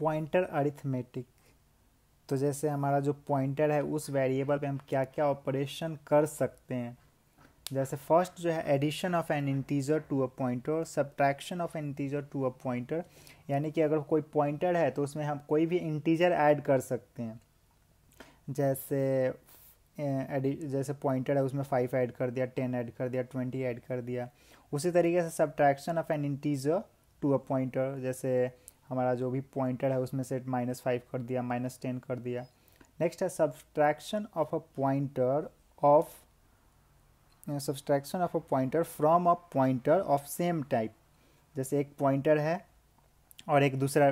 pointer arithmetic तो जैसे हमारा जो पॉइंटर है उस वेरिएबल पे हम क्या क्या ऑपरेशन कर सकते हैं जैसे फर्स्ट जो है addition of an integer to a pointer subtraction of an integer to a pointer यानी कि अगर कोई पॉइंटर है तो उसमें हम कोई भी इंटीजर ऐड कर सकते हैं जैसे जैसे पॉइंटर है उसमें फाइव ऐड कर दिया टेन ऐड कर दिया ट्वेंटी ऐड कर दिया उसी तरीके से subtraction of an integer to a pointer जैसे हमारा जो भी पॉइंटर है उसमें से माइनस फाइव कर दिया माइनस टेन कर दिया नेक्स्ट है subtraction of a pointer of subtraction of a pointer from a pointer of same type जैसे एक पॉइंटर है और एक दूसरा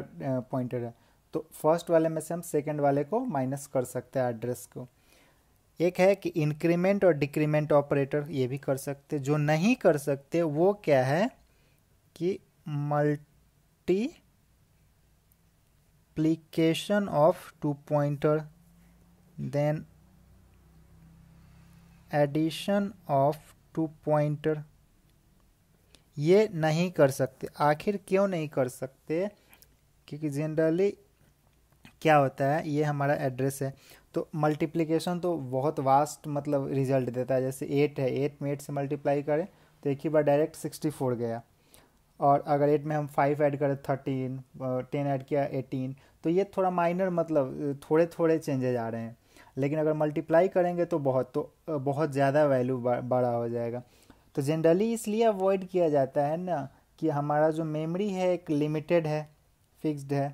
पॉइंटर है तो फर्स्ट वाले में से हम सेकेंड वाले को माइनस कर सकते हैं एड्रेस को एक है कि इंक्रीमेंट और डिक्रीमेंट ऑपरेटर ये भी कर सकते जो नहीं कर सकते वो क्या है कि multi application of two pointer then addition of two pointer ये नहीं कर सकते आखिर क्यों नहीं कर सकते क्योंकि जनरली क्या होता है ये हमारा एड्रेस है तो मल्टीप्लिकेशन तो बहुत वास्ट मतलब रिजल्ट देता है जैसे एट है एट में एट से मल्टीप्लाई करें तो एक ही बार डायरेक्ट सिक्सटी फोर गया और अगर एट में हम फाइव ऐड करें थर्टीन टेन ऐड किया एटीन तो ये थोड़ा माइनर मतलब थोड़े थोड़े चेंजेज आ रहे हैं लेकिन अगर मल्टीप्लाई करेंगे तो बहुत तो बहुत ज़्यादा वैल्यू बड़ा हो जाएगा तो जनरली इसलिए अवॉइड किया जाता है ना कि हमारा जो मेमोरी है एक लिमिटेड है फिक्स्ड है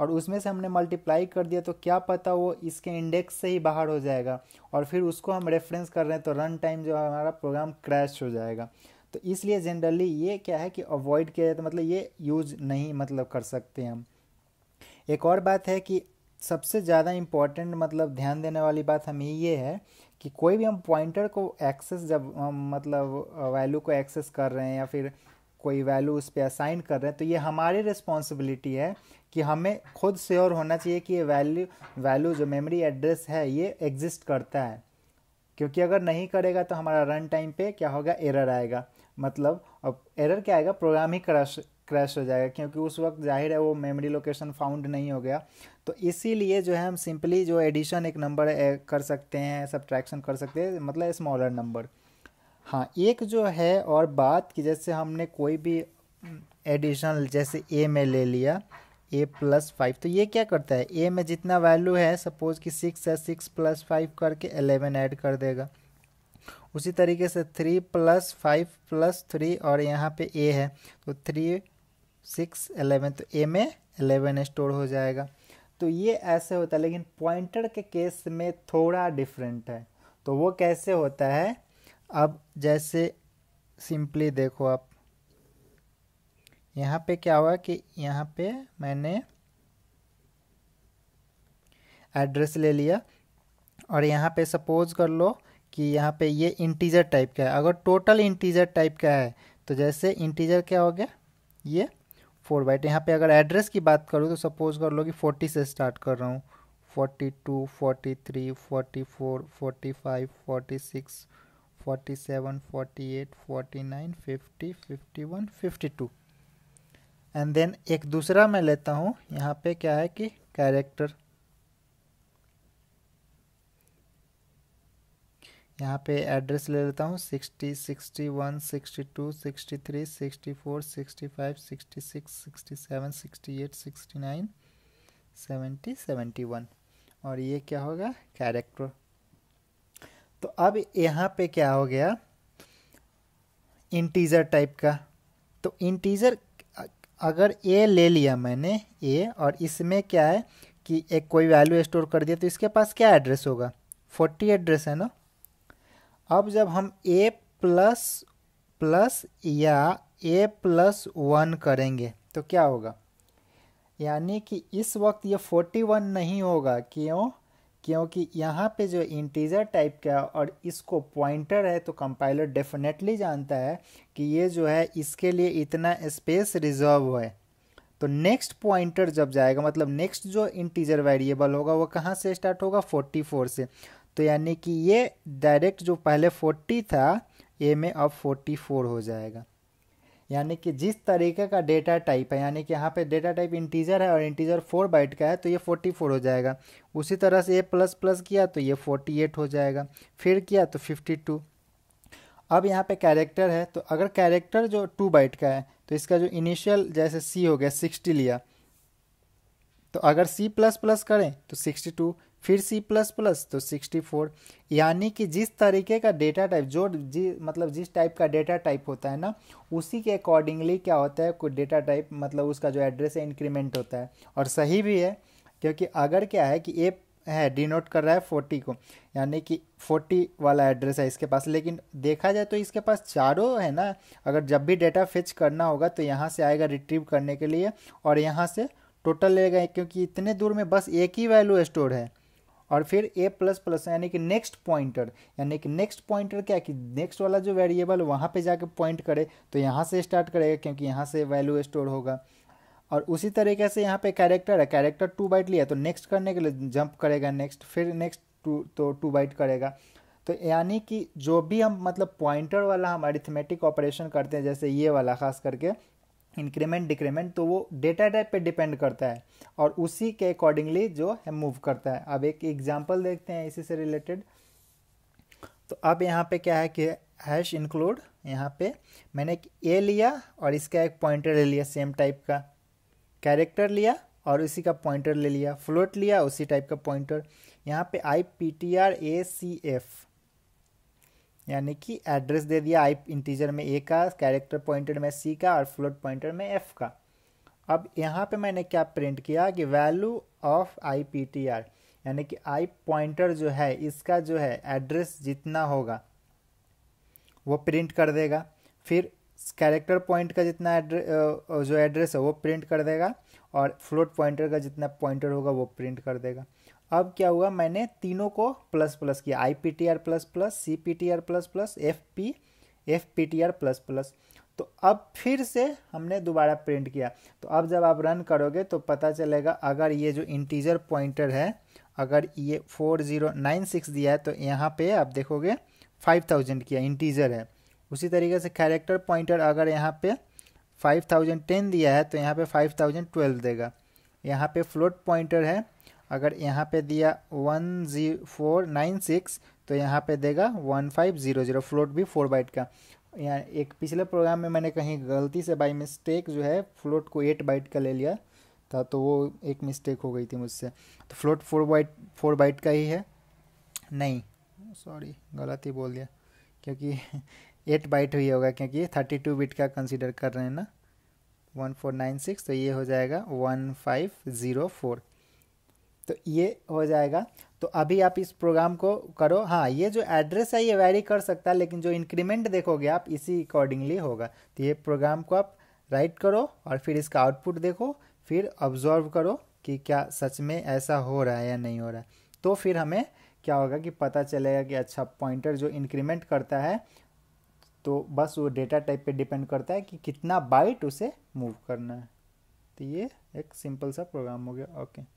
और उसमें से हमने मल्टीप्लाई कर दिया तो क्या पता वो इसके इंडेक्स से ही बाहर हो जाएगा और फिर उसको हम रेफरेंस कर रहे हैं तो रन टाइम जो हमारा प्रोग्राम क्रैश हो जाएगा तो इसलिए जनरली ये क्या है कि अवॉइड किया जाता है मतलब ये यूज नहीं मतलब कर सकते हम एक और बात है कि सबसे ज़्यादा इम्पॉर्टेंट मतलब ध्यान देने वाली बात हमें ये है कि कोई भी हम पॉइंटर को एक्सेस जब मतलब वैल्यू को एक्सेस कर रहे हैं या फिर कोई वैल्यू उस पर असाइन कर रहे हैं तो ये हमारी रिस्पॉन्सिबिलिटी है कि हमें खुद श्योर होना चाहिए कि ये वैल्यू वैल्यू जो मेमोरी एड्रेस है ये एग्जिस्ट करता है क्योंकि अगर नहीं करेगा तो हमारा रन टाइम पे क्या होगा एरर आएगा मतलब अब एरर क्या आएगा प्रोग्राम ही क्रैश क्रैश हो जाएगा क्योंकि उस वक्त जाहिर है वो मेमोरी लोकेशन फाउंड नहीं हो गया तो इसीलिए जो है हम सिंपली जो एडिशन एक नंबर कर सकते हैं सब कर सकते हैं मतलब स्मॉलर नंबर हाँ एक जो है और बात कि जैसे हमने कोई भी एडिशनल जैसे ए में ले लिया ए प्लस फाइव तो ये क्या करता है ए में जितना वैल्यू है सपोज कि सिक्स है सिक्स प्लस फाइव करके एलेवन ऐड कर देगा उसी तरीके से three plus five plus three और यहाँ पे ए है तो थ्री सिक्स एलेवन तो ए में एलेवन स्टोर हो जाएगा तो ये ऐसे होता है लेकिन पॉइंटर के केस में थोड़ा डिफरेंट है तो वो कैसे होता है अब जैसे सिंपली देखो आप यहाँ पे क्या हुआ कि यहाँ पे मैंने एड्रेस ले लिया और यहाँ पे सपोज कर लो कि यहाँ पे ये इंटीजर टाइप का है अगर टोटल इंटीजर टाइप का है तो जैसे इंटीजर क्या हो गया ये फोर बाइट यहाँ पे अगर एड्रेस की बात करूँ तो सपोज कर लो कि फोर्टी से स्टार्ट कर रहा हूँ forty two forty three forty four forty five forty six forty seven forty eight forty nine fifty fifty one fifty two and then एक दूसरा मैं लेता हूँ यहाँ पे क्या है कि कैरेक्टर यहाँ पे एड्रेस ले लेता हूँ sixty sixty one sixty two sixty three sixty four sixty five sixty six sixty seven sixty eight sixty nine seventy seventy one और ये क्या होगा कैरेक्टर तो अब यहाँ पे क्या हो गया इंटीजर टाइप का तो इंटीजर अगर ए ले लिया मैंने ए और इसमें क्या है कि एक कोई वैल्यू स्टोर कर दिया तो इसके पास क्या एड्रेस होगा फोर्टी एड्रेस है ना अब जब हम ए प्लस प्लस या ए प्लस वन करेंगे तो क्या होगा यानी कि इस वक्त ये फोर्टी वन नहीं होगा क्यों क्योंकि यहाँ पे जो इंटीजर टाइप का और इसको पॉइंटर है तो कंपाइलर डेफिनेटली जानता है कि ये जो है इसके लिए इतना स्पेस रिजर्व है तो नेक्स्ट पॉइंटर जब जाएगा मतलब नेक्स्ट जो इंटीजर वेरिएबल होगा वो कहाँ से स्टार्ट होगा 44 से तो यानी कि ये डायरेक्ट जो पहले फोर्टी था ए में अब फोर्टी फोर हो जाएगा यानी कि जिस तरीके का डेटा टाइप है यानी कि यहाँ पे डेटा टाइप इंटीजर है और इंटीजर फोर बाइट का है तो ये फोर्टी फोर हो जाएगा उसी तरह से ए प्लस प्लस किया तो ये फोर्टी एट हो जाएगा फिर किया तो फिफ्टी टू अब यहाँ पे कैरेक्टर है तो अगर कैरेक्टर जो टू बाइट का है तो इसका जो इनिशियल जैसे सी हो गया सिक्सटी लिया तो अगर सी प्लस प्लस करें तो सिक्सटी टू फिर सी प्लस प्लस तो सिक्सटी फोर यानी कि जिस तरीके का डेटा टाइप जो जी मतलब जिस टाइप का डेटा टाइप होता है ना उसी के अकॉर्डिंगली क्या होता है कोई डेटा टाइप मतलब उसका जो एड्रेस है इंक्रीमेंट होता है और सही भी है क्योंकि अगर क्या है कि ए है डिनोट कर रहा है फोर्टी को यानी कि फोर्टी वाला एड्रेस है इसके पास लेकिन देखा जाए तो इसके पास चारों है ना अगर जब भी डेटा फिच करना होगा तो यहाँ से आएगा रिट्रीव करने के लिए और यहाँ से टोटल लेगा क्योंकि इतने दूर में बस एक ही वैल्यू स्टोर है और फिर ए प्लस प्लस यानी कि नेक्स्ट पॉइंटर यानी कि नेक्स्ट पॉइंटर क्या कि नेक्स्ट वाला जो वेरिएबल वहाँ पे जाके पॉइंट करे तो यहाँ से स्टार्ट करेगा क्योंकि यहाँ से वैल्यू स्टोर होगा और उसी तरीके से यहाँ पे कैरेक्टर है कैरेक्टर टू बाइट लिया तो नेक्स्ट करने के लिए जंप करेगा नेक्स्ट फिर नेक्स्ट टू तो टू बाइट करेगा तो यानी कि जो भी हम मतलब पॉइंटर वाला हम अरिथमेटिक ऑपरेशन करते हैं जैसे ये वाला खास करके इंक्रीमेंट डिक्रीमेंट तो वो डेटा टाइप पे डिपेंड करता है और उसी के अकॉर्डिंगली जो है मूव करता है अब एक एग्जांपल देखते हैं इसी से रिलेटेड तो अब यहाँ पे क्या है कि हैश इंक्लूड यहाँ पे मैंने एक ए लिया और इसका एक पॉइंटर ले लिया सेम टाइप का कैरेक्टर लिया और उसी का पॉइंटर ले लिया फ्लोट लिया उसी टाइप का पॉइंटर यहाँ पे I P T R A C F यानी कि एड्रेस दे दिया आई इंटीजर में ए का कैरेक्टर पॉइंटेड में सी का और फ्लोट पॉइंटेड में एफ का अब यहाँ पे मैंने क्या प्रिंट किया कि value of I P T R यानी कि आई पॉइंटर जो है इसका जो है एड्रेस जितना होगा वो प्रिंट कर देगा फिर कैरेक्टर पॉइंट का जितना एड्रेस जो एड्रेस है वो प्रिंट कर देगा और फ्लोट पॉइंटर का जितना पॉइंटर होगा वो प्रिंट कर देगा अब क्या हुआ मैंने तीनों को प्लस प्लस किया I P T R plus plus C P T R plus plus F P F P T R plus plus तो अब फिर से हमने दोबारा प्रिंट किया तो अब जब आप रन करोगे तो पता चलेगा अगर ये जो इंटीजर पॉइंटर है अगर ये फोर ज़ीरो नाइन सिक्स दिया है तो यहाँ पे आप देखोगे फाइव थाउजेंड किया इंटीजर है उसी तरीके से कैरेक्टर पॉइंटर अगर यहाँ पे फाइव थाउजेंड टेन दिया है तो यहाँ पे फाइव थाउजेंड ट्वेल्व देगा यहाँ पे फ्लोट पॉइंटर है अगर यहाँ पे दिया one G four nine six तो यहाँ पे देगा one five zero zero float भी फोर बाइट का यहाँ एक पिछले प्रोग्राम में मैंने कहीं गलती से बाई मिस्टेक जो है फ्लोट को एट बाइट का ले लिया था तो वो एक मिस्टेक हो गई थी मुझसे तो float four byte four byte का ही है नहीं सॉरी गलत ही बोल दिया क्योंकि एट बाइट हुई होगा क्योंकि थर्टी टू बिट का कंसिडर कर रहे हैं ना वन फोर नाइन सिक्स तो ये हो जाएगा वन फाइव ज़ीरो फोर तो ये हो जाएगा तो अभी आप इस प्रोग्राम को करो हाँ ये जो एड्रेस है ये वेरी कर सकता है लेकिन जो इंक्रीमेंट देखोगे आप इसी अकॉर्डिंगली होगा तो ये प्रोग्राम को आप राइट करो और फिर इसका आउटपुट देखो फिर ऑब्जर्व करो कि क्या सच में ऐसा हो रहा है या नहीं हो रहा है तो फिर हमें क्या होगा कि पता चलेगा कि अच्छा पॉइंटर जो इंक्रीमेंट करता है तो बस वो डेटा टाइप पे डिपेंड करता है कि कितना बाइट उसे मूव करना है तो ये एक सिंपल सा प्रोग्राम हो गया ओके